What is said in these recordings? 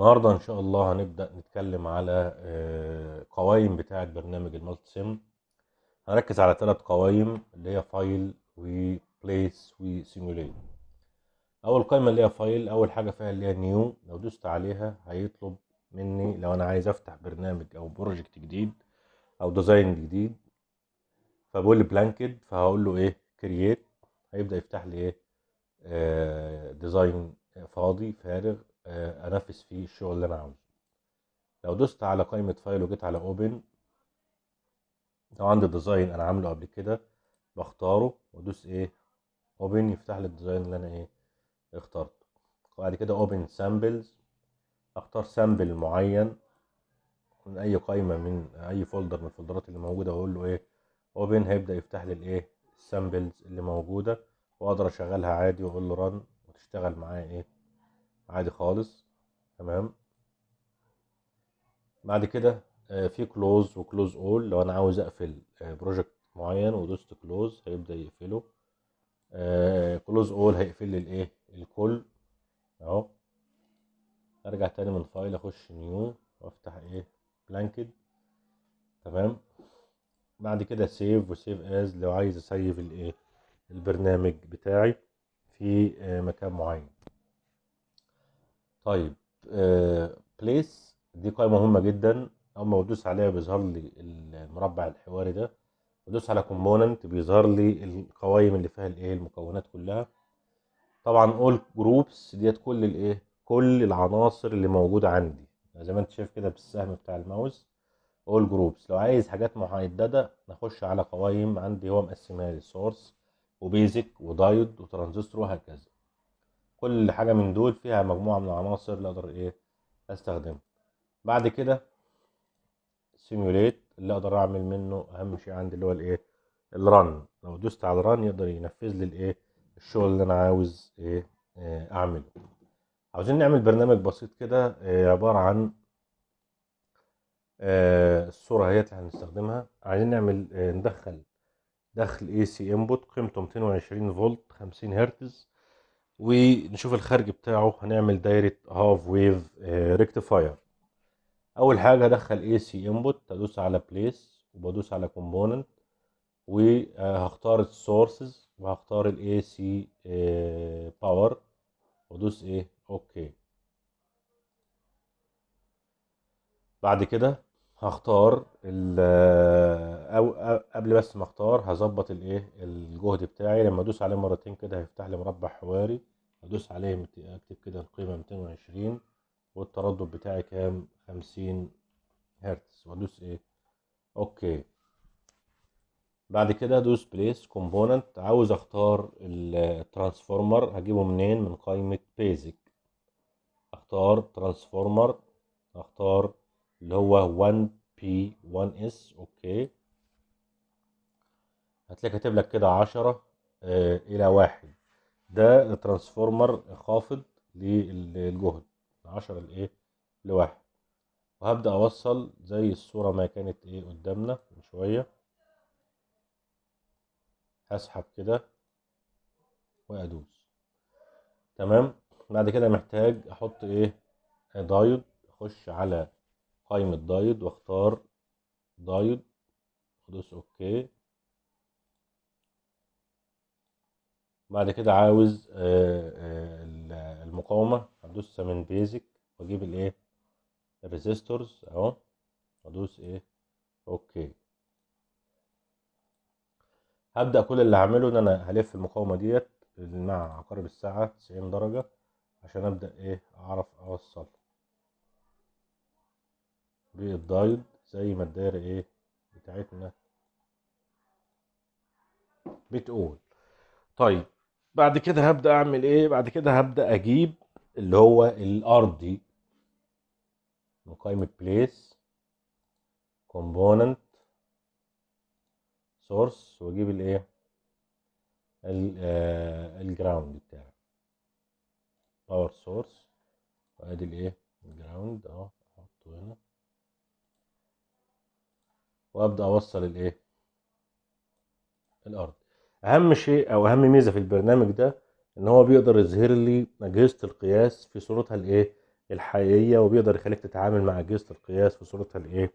النهاردة إن شاء الله هنبدأ نتكلم على آه، قوائم بتاعة برنامج الملتي سيم هنركز على ثلاث قوائم اللي هي فايل وبليس وسيموليت أول قائمة اللي هي فايل أول حاجة فيها اللي هي نيو لو دوست عليها هيطلب مني لو أنا عايز أفتح برنامج أو بروجكت جديد أو ديزاين جديد فبقول لي بلانكد فهقول له إيه كرييت هيبدأ يفتح لي إيه ديزاين آه، فاضي فارغ آه، انفذ فيه الشغل اللي انا عاوزه لو دوست على قائمة فايل وجيت على اوبن لو عندي ديزاين انا عامله قبل كده بختاره وادوس ايه اوبن يفتح لي الديزاين اللي انا ايه اخترته وبعد كده اوبن سامبلز اختار سامبل معين من اي قائمه من اي فولدر من الفولدرات اللي موجوده واقول له ايه اوبن هيبدا يفتح لي الايه السامبلز اللي موجوده واقدر اشغلها عادي واقول له رن وتشتغل معايا ايه عادي خالص تمام بعد كده آه، في كلوز وكلوز اول لو انا عاوز اقفل بروجكت آه، معين ودوست كلوز هيبدا يقفله كلوز آه، اول هيقفل لي الايه الكل اهو ارجع تاني من فايل اخش نيو وافتح ايه بلانكد تمام بعد كده سيف وسيف از لو عايز اسيف الايه البرنامج بتاعي في مكان معين طيب آه، بليس دي قائمة مهمة جدا أول ما بدوس عليها بيظهر لي المربع الحواري ده بدوس على كومبوننت بيظهر لي القوائم اللي فيها الايه المكونات كلها طبعا اول جروبس ديت كل الايه كل العناصر اللي موجودة عندي يعني زي ما انت شايف كده بالسهم بتاع الماوس اول جروبس لو عايز حاجات محددة نخش على قوائم عندي هو مقسمها لي سورس وبيزك ودايود وترانزستور وهكذا كل حاجة من دول فيها مجموعة من العناصر اللي اقدر ايه استخدمها بعد كده سيميوليت اللي اقدر اعمل منه اهم شيء عندي اللي هو الايه الرن لو دوست على الرن يقدر ينفذ لي الايه الشغل اللي انا عاوز ايه آه، اعمله عاوزين نعمل برنامج بسيط كده آه، عبارة عن آه، الصورة هي اللي هنستخدمها عايزين نعمل ندخل دخل اي سي انبوت قيمته 220 فولت 50 هرتز ونشوف الخارج بتاعه هنعمل دايرة هاف ويف ريكتيفاير اول حاجه هدخل اي سي انبوت هدوس على بليس وبدوس على كومبوننت آه, وهختار السورسز وهختار الاي آه, سي باور وادوس ايه اوكي بعد كده هختار ال او قبل بس ما اختار هظبط الايه الجهد بتاعي لما ادوس عليه مرتين كده هيفتح لي مربع حواري ادوس عليه اكتب كده القيمه 220 والتردد بتاعي كام 50 هرتز وادوس ايه اوكي بعد كده ادوس بليس كومبوننت عاوز اختار الترانسفورمر هجيبه منين من قائمه بيزك اختار ترانسفورمر اختار اللي هو 1P 1S اوكي هتلاقي كاتب لك كده 10 آه الى واحد ده ترانسفورمر خافض للجهد 10 لايه لواحد وهبدأ اوصل زي الصورة ما كانت ايه قدامنا من شوية هسحب كده وادوس تمام بعد كده محتاج احط ايه دايود اخش على قائمة دايد واختار دايد وادوس اوكي بعد كده عاوز آه، آه، المقاومة هدوس من بيزك واجيب الايه الريزيستورز اهو هدوس ايه اوكي هبدأ كل اللي هعمله ان انا هلف المقاومة ديت مع عقارب الساعة تسعين درجة عشان ابدأ ايه اعرف اوصل بالدايل زي ما الدايره ايه بتاعتنا بتقول طيب بعد كده هبدا اعمل ايه بعد كده هبدا اجيب اللي هو الارضي من قائمه بليس كومبوننت سورس واجيب الايه آه، الجراوند بتاعي باور سورس وادي الايه الجراوند اهو احطه هنا وابدا اوصل الايه الارض اهم شيء او اهم ميزه في البرنامج ده ان هو بيقدر يظهر لي اجهزه القياس في صورتها الايه الحقيقيه وبيقدر يخليك تتعامل مع اجهزه القياس في صورتها الايه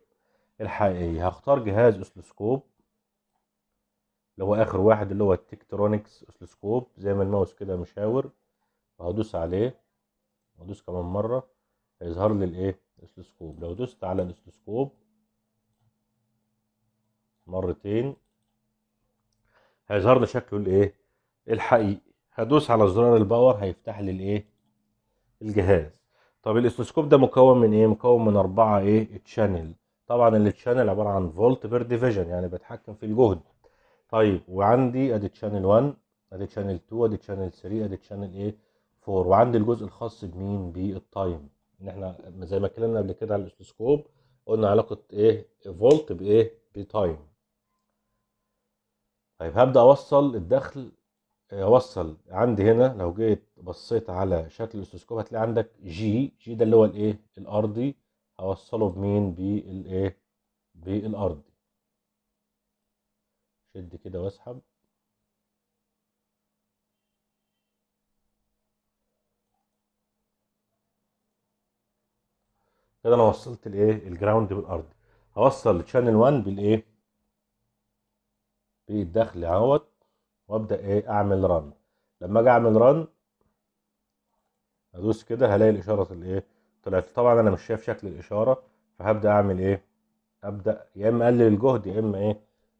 الحقيقيه هختار جهاز اسلسكوب اللي هو اخر واحد اللي هو التكترونكس اسلسكوب زي ما الماوس كده مشاور وهدوس عليه وهدوس كمان مره هيظهر لي الايه الاسلسكوب لو دوست على الاسلسكوب مرتين هيظهر لي شكله الايه الحقيقي هدوس على زرار الباور هيفتح لي الايه الجهاز طب الاستوسكوب ده مكون من ايه مكون من اربعة ايه تشانل طبعا التشانل عباره عن فولت بير ديفيجن يعني بتحكم في الجهد طيب وعندي ادي تشانل 1 ادي تشانل 2 ادي تشانل 3 ادي تشانل ايه 4 وعندي الجزء الخاص بمين بالتايم ان احنا زي ما اتكلمنا قبل كده على الاستوسكوب قلنا علاقه ايه فولت بايه بتايم طيب هبدا اوصل الدخل آه، اوصل عندي هنا لو جيت بصيت على شكل الاستوسكوب هتلاقي عندك جي جي ده اللي هو الايه الارضي هوصله بمين بالايه بالارضي شد كده واسحب كده انا وصلت الايه الجراوند بالارضي هوصل شانل 1 بالايه بالدخل اهوت وابدا ايه اعمل ران لما اجي اعمل ران ادوس كده هلاقي الاشاره الايه طلعت طبعا انا مش شايف شكل الاشاره فهبدا اعمل ايه ابدا يا اما اقلل الجهد يا اما ايه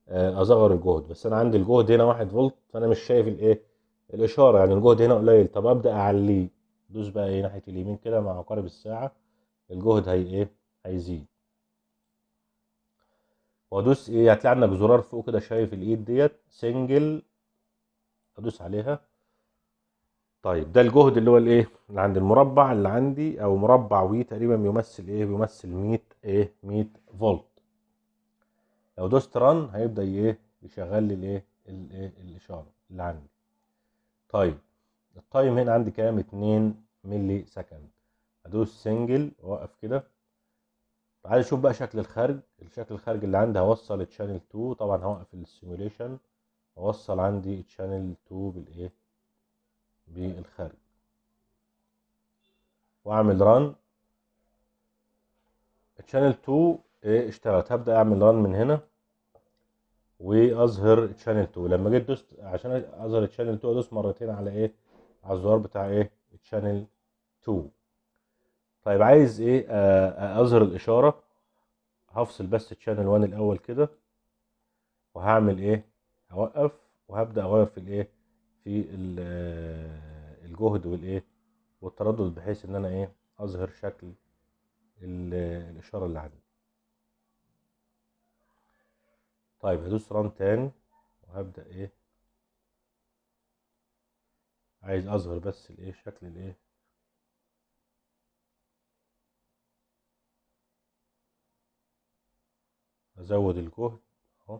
آه، اصغر الجهد بس انا عندي الجهد هنا واحد فولت فانا مش شايف الايه الاشاره يعني الجهد هنا قليل طب ابدا اعليه دوس بقى ايه ناحيه اليمين كده مع عقارب الساعه الجهد هي ايه هيزيد وادوس ايه هتلاقي عندك زرار فوق كده شايف الايد ديت سنجل ادوس عليها طيب ده الجهد اللي هو الايه اللي عند المربع اللي عندي او مربع وي تقريبا بيمثل ايه بيمثل 100 ايه 100 فولت لو دوست ران هيبدا ايه يشغل لي الايه الايه الاشاره اللي عندي طيب التايم هنا عندي كام 2 ملي سكند ادوس سنجل واقف كده تعال نشوف بقى شكل الخارج الشكل الخارج اللي عندي هوصل تشانل 2 طبعا هوقف السيموليشن هوصل عندي تشانل 2 بالايه بالخارج واعمل ران تشانل 2 ايه اشتغلت هبدا اعمل ران من هنا واظهر تشانل 2 لما جيت دوست عشان اظهر تشانل 2 ادوس مرتين على ايه على الزرار بتاع ايه تشانل 2 طيب عايز ايه آه، آه، اظهر الاشاره هفصل بس تشانل 1 الاول كده وهعمل ايه هوقف وهبدا اغير في الايه في آه، الجهد والايه والتردد بحيث ان انا ايه اظهر شكل الاشاره اللي عندي طيب هدوس ران تاني وهبدا ايه عايز اظهر بس الايه شكل الايه ازود الجهد اهو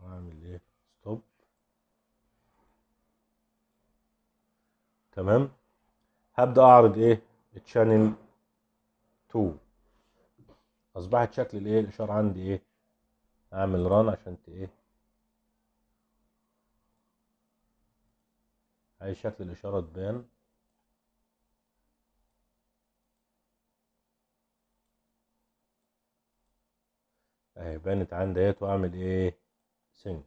واعمل ايه ستوب تمام هبدا اعرض ايه الشانل 2 اصبحت شكل الايه الاشاره عندي ايه اعمل ران عشان ايه اي شكل الاشاره تبان اهي بانت عندي اهيت واعمل ايه سنجل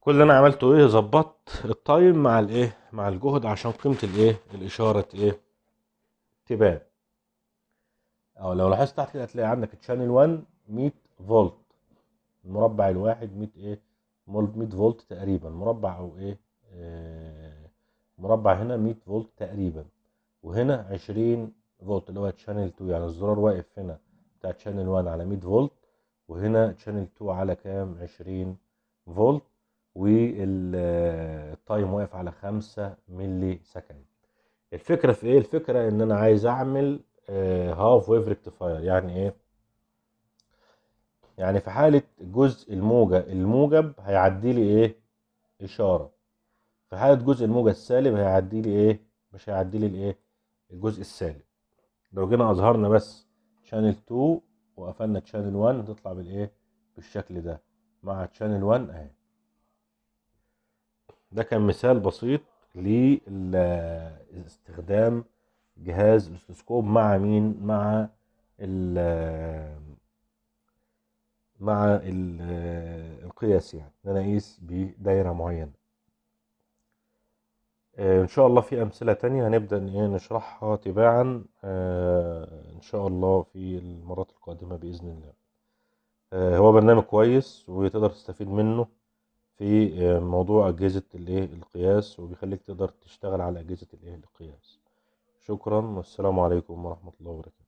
كل اللي انا عملته ايه ظبطت التايم مع الايه مع الجهد عشان قيمه الايه الاشاره ايه تبان او لو لاحظت تحت كده هتلاقي عندك تشانل 1 100 فولت المربع الواحد 100 ايه 100 فولت تقريبا مربع او ايه آه مربع هنا 100 فولت تقريبا وهنا 20 فولت اللي هو تشانل 2 يعني الزرار واقف هنا تشانل 1 على 100 فولت وهنا تشانل 2 على كام 20 فولت والتايم واقف على 5 ملي سكند الفكره في ايه الفكره ان انا عايز اعمل هاف ويف ريكتيفاير يعني ايه يعني في حاله جزء الموجه الموجب هيعدي لي ايه اشاره في حاله جزء الموجه السالب هيعدي لي ايه مش هيعدي لي الايه الجزء السالب لو جينا اظهرنا بس شانل 2 وقفلنا تشانل 1 هتطلع بالايه بالشكل ده مع تشانل 1 اهي ده كان مثال بسيط لاستخدام جهاز الاستسكوب مع مين مع ال مع القياس يعني ان انا اقيس بدايره معينه آه، ان شاء الله في امثله تانية هنبدا إيه؟ نشرحها تباعا آه، شاء الله في المرات القادمة بإذن الله آه، هو برنامج كويس وتقدر تستفيد منه في آه، موضوع أجهزة الإيه القياس وبيخليك تقدر تشتغل على أجهزة الإيه القياس شكرا والسلام عليكم ورحمة الله وبركاته